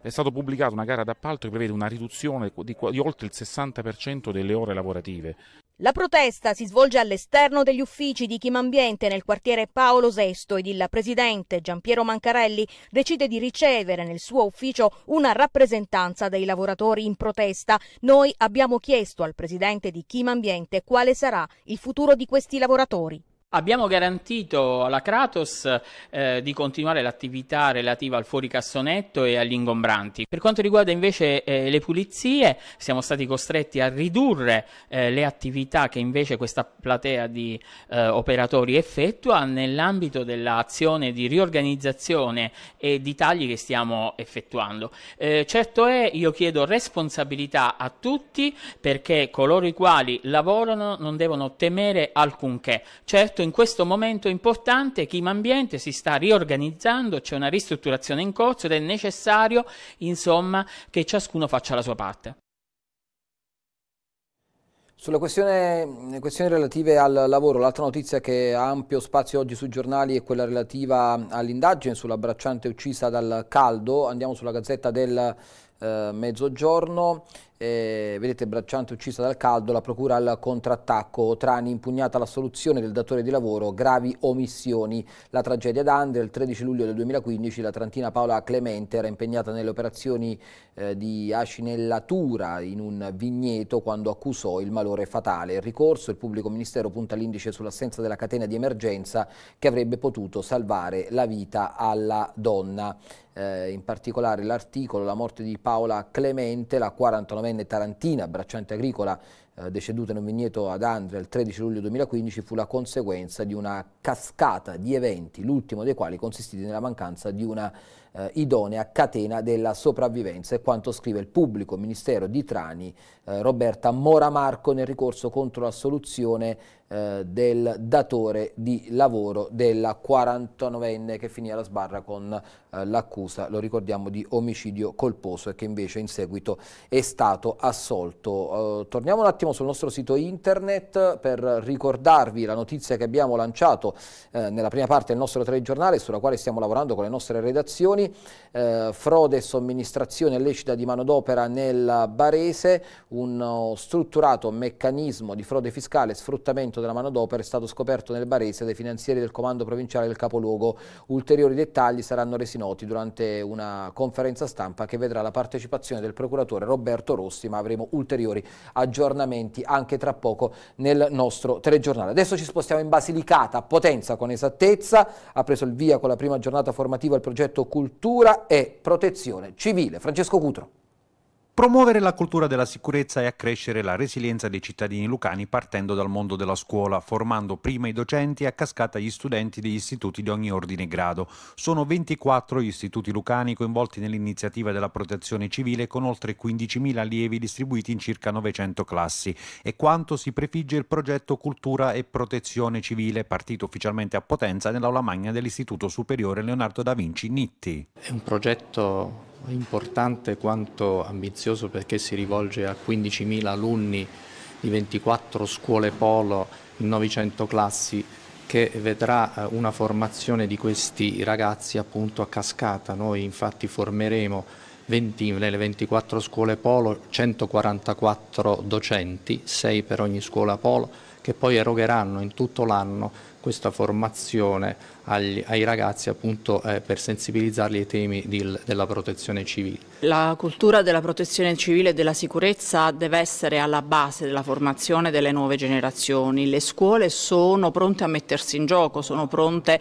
È stata pubblicata una gara d'appalto che prevede una riduzione di, oltre il 60% delle ore lavorative. La protesta si svolge all'esterno degli uffici di Chimambiente nel quartiere Paolo VI ed il presidente Giampiero Mancarelli decide di ricevere nel suo ufficio una rappresentanza dei lavoratori in protesta. Noi abbiamo chiesto al presidente di Chimambiente quale sarà il futuro di questi lavoratori. Abbiamo garantito alla Kratos eh, di continuare l'attività relativa al fuoricassonetto e agli ingombranti. Per quanto riguarda invece eh, le pulizie, siamo stati costretti a ridurre eh, le attività che invece questa platea di eh, operatori effettua nell'ambito dell'azione di riorganizzazione e di tagli che stiamo effettuando. Eh, certo è, io chiedo responsabilità a tutti perché coloro i quali lavorano non devono temere alcunché. Certo certo in questo momento è importante che Ambiente si sta riorganizzando, c'è una ristrutturazione in corso ed è necessario, insomma, che ciascuno faccia la sua parte. Sulle questioni, questioni, relative al lavoro, l'altra notizia che ha ampio spazio oggi sui giornali è quella relativa all'indagine sulla bracciante uccisa dal caldo. Andiamo sulla Gazzetta del eh, Mezzogiorno eh, vedete Bracciante uccisa dal caldo, la procura al contrattacco, Trani impugnata la soluzione del datore di lavoro, gravi omissioni. La tragedia d'Andria, il 13 luglio del 2015 la trantina Paola Clemente era impegnata nelle operazioni eh, di acinellatura in un vigneto quando accusò il malore fatale. Il ricorso, il pubblico ministero punta l'indice sull'assenza della catena di emergenza che avrebbe potuto salvare la vita alla donna. Eh, in particolare l'articolo La morte di Paola Clemente, la 49 diciannovenne tarantina, bracciante agricola, eh, deceduta in un vigneto ad Andria il 13 luglio 2015, fu la conseguenza di una cascata di eventi, l'ultimo dei quali consistì nella mancanza di una eh, idonea catena della sopravvivenza, è quanto scrive il pubblico ministero di Trani, eh, Roberta Moramarco, nel ricorso contro l'assoluzione eh, del datore di lavoro della 49enne che finì alla sbarra con eh, l'accusa, lo ricordiamo, di omicidio colposo e che invece in seguito è stato assolto. Eh, torniamo un attimo sul nostro sito internet per ricordarvi la notizia che abbiamo lanciato eh, nella prima parte del nostro telegiornale sulla quale stiamo lavorando con le nostre redazioni milioni, eh, frode e somministrazione illecita di manodopera nel Barese, un oh, strutturato meccanismo di frode fiscale e sfruttamento della manodopera è stato scoperto nel Barese dai finanzieri del comando provinciale del capoluogo. Ulteriori dettagli saranno resi noti durante una conferenza stampa che vedrà la partecipazione del procuratore Roberto Rossi, ma avremo ulteriori aggiornamenti anche tra poco nel nostro telegiornale. Adesso ci spostiamo in Basilicata, a Potenza con esattezza, ha preso il via con la prima giornata formativa il progetto Cultura cultura e protezione civile. Francesco Cutro. Promuovere la cultura della sicurezza e accrescere la resilienza dei cittadini lucani partendo dal mondo della scuola, formando prima i docenti e a cascata gli studenti degli istituti di ogni ordine e grado. Sono 24 gli istituti lucani coinvolti nell'iniziativa della protezione civile con oltre 15.000 allievi distribuiti in circa 900 classi. E quanto si prefigge il progetto Cultura e Protezione Civile, partito ufficialmente a Potenza nell'aula magna dell'Istituto Superiore Leonardo da Vinci Nitti. È un progetto importante quanto ambizioso perché si rivolge a 15.000 alunni di 24 scuole polo in 900 classi che vedrà eh, una formazione di questi ragazzi appunto a cascata. Noi infatti formeremo 20, nelle 24 scuole polo 144 docenti, 6 per ogni scuola polo, che poi erogheranno in tutto l'anno questa formazione agli, ai ragazzi appunto eh, per sensibilizzarli ai temi di, della protezione civile. La cultura della protezione civile e della sicurezza deve essere alla base della formazione delle nuove generazioni. Le scuole sono pronte a mettersi in gioco, sono pronte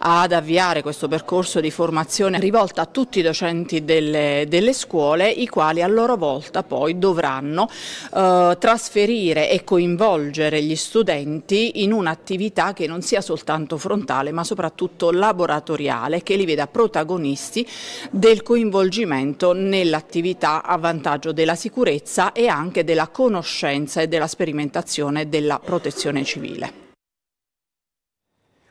ad avviare questo percorso di formazione rivolta a tutti i docenti delle, delle scuole, i quali a loro volta poi dovranno eh, trasferire e coinvolgere gli studenti in un'attività che non sia soltanto frontale ma soprattutto soprattutto laboratoriale che li veda protagonisti del coinvolgimento nell'attività a vantaggio della sicurezza e anche della conoscenza e della sperimentazione della protezione civile.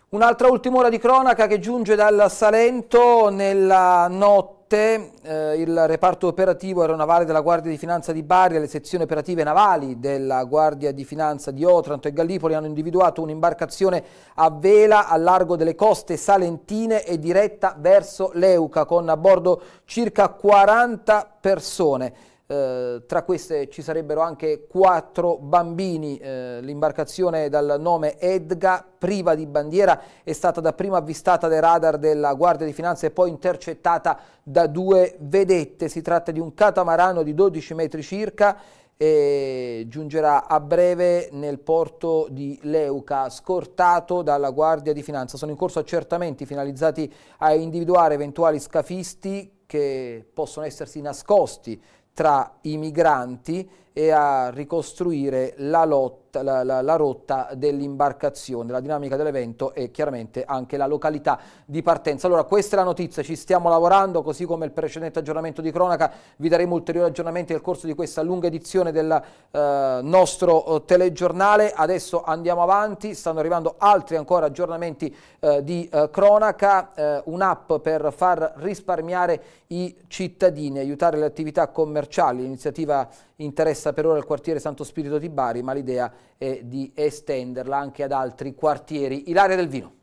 Un'altra ultima ora di cronaca che giunge dal Salento nella notte notte eh, il reparto operativo aeronavale della Guardia di Finanza di Bari e le sezioni operative navali della Guardia di Finanza di Otranto e Gallipoli hanno individuato un'imbarcazione a vela a largo delle coste salentine e diretta verso l'Euca con a bordo circa 40 persone. Eh, tra queste ci sarebbero anche quattro bambini. Eh, l'imbarcazione dal nome Edga, priva di bandiera, è stata dapprima avvistata dai radar della Guardia di Finanza e poi intercettata da due vedette. Si tratta di un catamarano di 12 metri circa e giungerà a breve nel porto di Leuca, scortato dalla Guardia di Finanza. Sono in corso accertamenti finalizzati a individuare eventuali scafisti che possono essersi nascosti tra i migranti e a ricostruire la, lotta, la, la, la rotta dell'imbarcazione, la dinamica dell'evento e chiaramente anche la località di partenza. Allora questa è la notizia, ci stiamo lavorando così come il precedente aggiornamento di cronaca, vi daremo ulteriori aggiornamenti nel corso di questa lunga edizione del eh, nostro eh, telegiornale, adesso andiamo avanti, stanno arrivando altri ancora aggiornamenti eh, di eh, cronaca, eh, un'app per far risparmiare i cittadini, aiutare le attività commerciali, l'iniziativa interessa resta per ora il quartiere Santo Spirito di Bari, ma l'idea è di estenderla anche ad altri quartieri. Ilaria del Vino.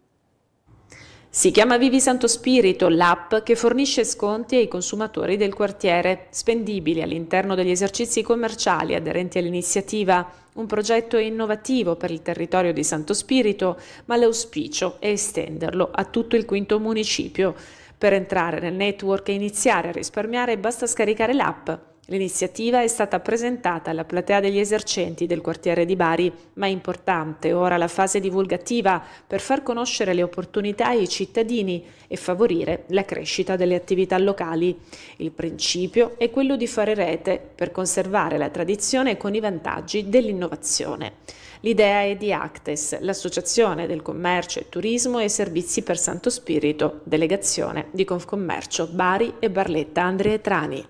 Si chiama Vivi Santo Spirito, l'app che fornisce sconti ai consumatori del quartiere, spendibili all'interno degli esercizi commerciali aderenti all'iniziativa. Un progetto innovativo per il territorio di Santo Spirito, ma l'auspicio è estenderlo a tutto il quinto municipio. Per entrare nel network e iniziare a risparmiare basta scaricare l'app L'iniziativa è stata presentata alla platea degli esercenti del quartiere di Bari, ma è importante ora la fase divulgativa per far conoscere le opportunità ai cittadini e favorire la crescita delle attività locali. Il principio è quello di fare rete per conservare la tradizione con i vantaggi dell'innovazione. L'idea è di Actes, l'Associazione del Commercio e Turismo e Servizi per Santo Spirito, delegazione di Confcommercio Bari e Barletta Andrea Trani.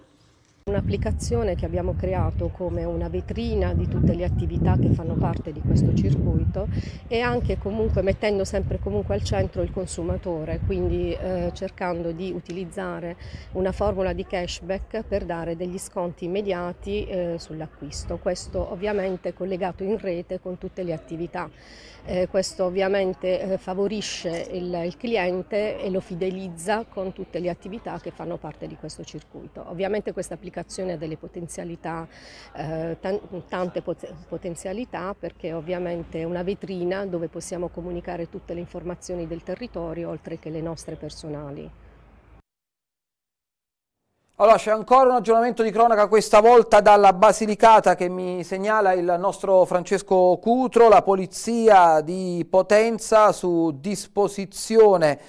Un'applicazione che abbiamo creato come una vetrina di tutte le attività che fanno parte di questo circuito e anche comunque mettendo sempre comunque al centro il consumatore, quindi eh, cercando di utilizzare una formula di cashback per dare degli sconti immediati eh, sull'acquisto. Questo ovviamente collegato in rete con tutte le attività eh, questo ovviamente eh, favorisce il, il, cliente e lo fidelizza con tutte le attività che fanno parte di questo circuito. Ovviamente questa applicazione ha delle potenzialità, eh, tante potenzialità perché ovviamente è una vetrina dove possiamo comunicare tutte le informazioni del territorio oltre che le nostre personali. Allora c'è ancora un aggiornamento di cronaca questa volta dalla Basilicata che mi segnala il nostro Francesco Cutro, la polizia di Potenza su disposizione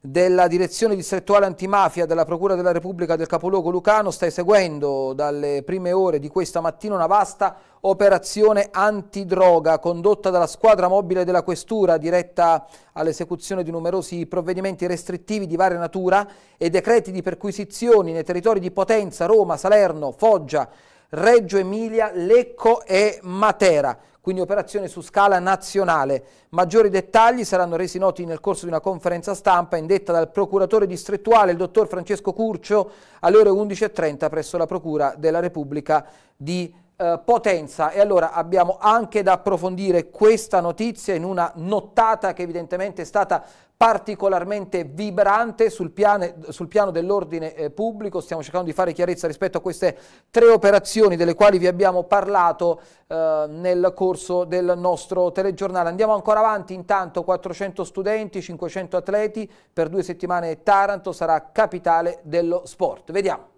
della direzione distrettuale antimafia della Procura della Repubblica del capoluogo Lucano sta eseguendo dalle prime ore di questa mattina una vasta operazione antidroga condotta dalla squadra mobile della Questura diretta all'esecuzione di numerosi provvedimenti restrittivi di varia natura e decreti di perquisizioni nei territori di Potenza, Roma, Salerno, Foggia, Reggio Emilia, Lecco e Matera quindi operazione su scala nazionale. Maggiori dettagli saranno resi noti nel corso di una conferenza stampa indetta dal procuratore distrettuale, il dottor Francesco Curcio, alle ore 11.30 presso la Procura della Repubblica di Roma. Eh, potenza. E allora abbiamo anche da approfondire questa notizia in una nottata che evidentemente è stata particolarmente vibrante sul, piane, sul piano dell'ordine eh, pubblico, stiamo cercando di fare chiarezza rispetto a queste tre operazioni delle quali vi abbiamo parlato eh, nel corso del nostro telegiornale. Andiamo ancora avanti, intanto 400 studenti, 500 atleti, per due settimane Taranto sarà capitale dello sport. Vediamo.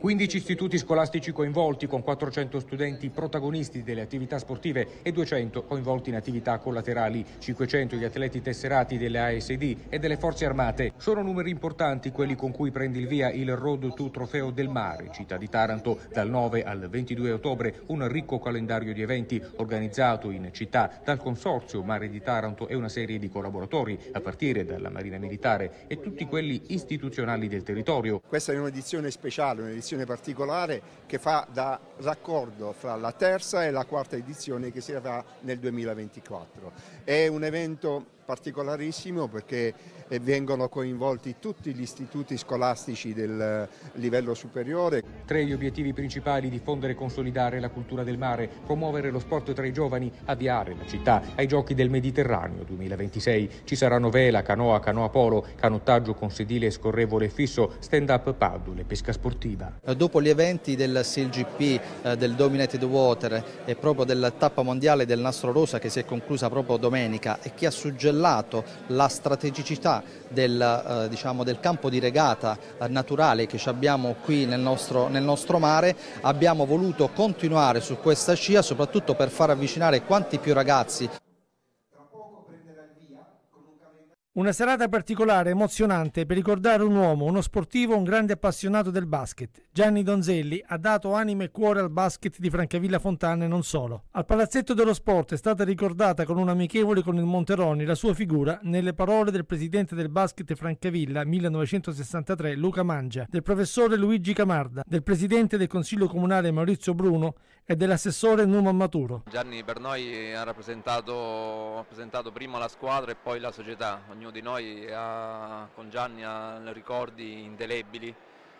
15 istituti scolastici coinvolti con 400 studenti protagonisti delle attività sportive e 200 coinvolti in attività collaterali, 500 gli atleti tesserati delle ASD e delle forze armate. Sono numeri importanti quelli con cui prende il via il Road to Trofeo del Mare, città di Taranto, dal 9 al 22 ottobre, un ricco calendario di eventi organizzato in città dal Consorzio Mare di Taranto e una serie di collaboratori, a partire dalla Marina Militare e tutti quelli istituzionali del territorio. Questa è un'edizione speciale, un'edizione edizione particolare che fa da raccordo fra la terza e la quarta edizione che si avrà nel 2024. È un evento particolarissimo perché eh, vengono coinvolti tutti gli istituti scolastici del eh, livello superiore. Tra gli obiettivi principali diffondere e consolidare la cultura del mare, promuovere lo sport tra i giovani, avviare la città ai giochi del Mediterraneo 2026. Ci saranno vela, canoa, canoa polo, canottaggio con sedile scorrevole e fisso, stand up paddle, pesca sportiva. Eh, dopo gli eventi del CLGP, eh, del Dominated Water e proprio della tappa mondiale del Nastro Rosa che si è conclusa proprio domenica e che ha suggellato la strategicità del, eh, diciamo, del campo di regata naturale che abbiamo qui nel nostro, nel nostro mare, abbiamo voluto continuare su questa scia soprattutto per far avvicinare quanti più ragazzi Una serata particolare, emozionante, per ricordare un uomo, uno sportivo, un grande appassionato del basket. Gianni Donzelli ha dato anima e cuore al basket di Francavilla Fontana e non solo. Al Palazzetto dello Sport è stata ricordata con un amichevole con il Monteroni la sua figura nelle parole del presidente del basket Francavilla 1963 Luca Mangia, del professore Luigi Camarda, del presidente del Consiglio Comunale Maurizio Bruno e dell'assessore Numan Maturo. Gianni per noi ha rappresentato, rappresentato prima la squadra e poi la società. Ognuno di noi ha, con Gianni ha ricordi indelebili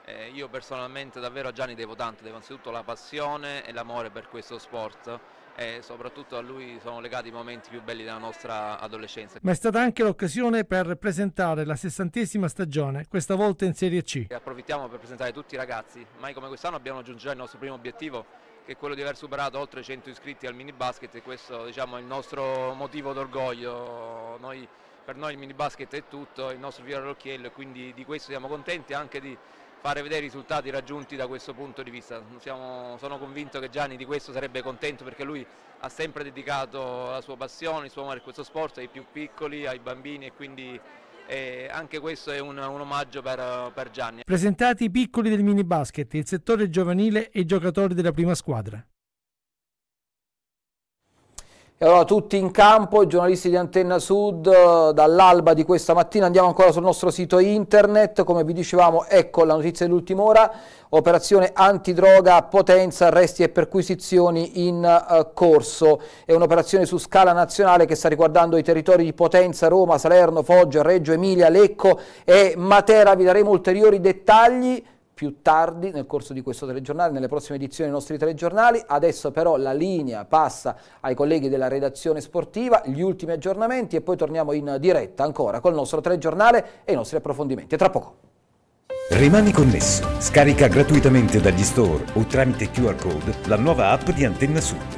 eh, io personalmente davvero a Gianni devo tanto, devo anzitutto la passione e l'amore per questo sport e soprattutto a lui sono legati i momenti più belli della nostra adolescenza. Ma è stata anche l'occasione per presentare la sessantesima stagione, questa volta in Serie C. E approfittiamo per presentare tutti i ragazzi, mai come quest'anno abbiamo raggiunto già il nostro primo obiettivo che è quello di aver superato oltre 100 iscritti al mini basket e questo diciamo, è il nostro motivo d'orgoglio. Noi, per noi il mini basket è tutto, il nostro fiore all'occhiello e quindi di questo siamo contenti anche di fare vedere i risultati raggiunti da questo punto di vista. Siamo, sono convinto che Gianni di questo sarebbe contento perché lui ha sempre dedicato la sua passione, il suo amore a questo sport, ai più piccoli, ai bambini e quindi eh, anche questo è un, un omaggio per, per Gianni. Presentati i piccoli del mini basket, il settore giovanile e i giocatori della prima squadra. E allora tutti in campo, i giornalisti di Antenna Sud, eh, dall'alba di questa mattina andiamo ancora sul nostro sito internet, come vi dicevamo ecco la notizia dell'ultima ora, operazione antidroga potenza, arresti e perquisizioni in eh, corso, è un'operazione su scala nazionale che sta riguardando i territori di Potenza, Roma, Salerno, Foggia, Reggio Emilia, Lecco e Matera, vi daremo ulteriori dettagli più tardi nel corso di questo telegiornale, nelle prossime edizioni dei nostri telegiornali. Adesso però la linea passa ai colleghi della redazione sportiva, gli ultimi aggiornamenti e poi torniamo in diretta ancora col nostro telegiornale e i nostri approfondimenti. tra poco. Rimani connesso. Scarica gratuitamente dagli store o tramite QR code la nuova app di Antenna Sud